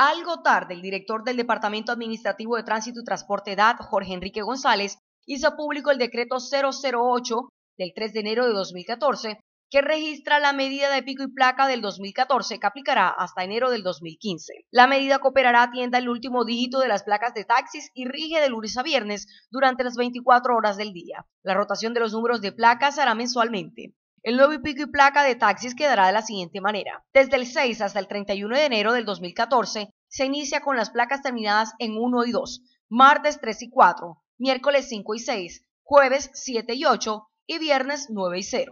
Algo tarde, el director del Departamento Administrativo de Tránsito y Transporte DAT, Jorge Enrique González, hizo público el decreto 008 del 3 de enero de 2014, que registra la medida de pico y placa del 2014 que aplicará hasta enero del 2015. La medida cooperará tienda el último dígito de las placas de taxis y rige de lunes a viernes durante las 24 horas del día. La rotación de los números de placas se hará mensualmente. El nuevo pico y placa de taxis quedará de la siguiente manera. Desde el 6 hasta el 31 de enero del 2014 se inicia con las placas terminadas en 1 y 2, martes 3 y 4, miércoles 5 y 6, jueves 7 y 8 y viernes 9 y 0.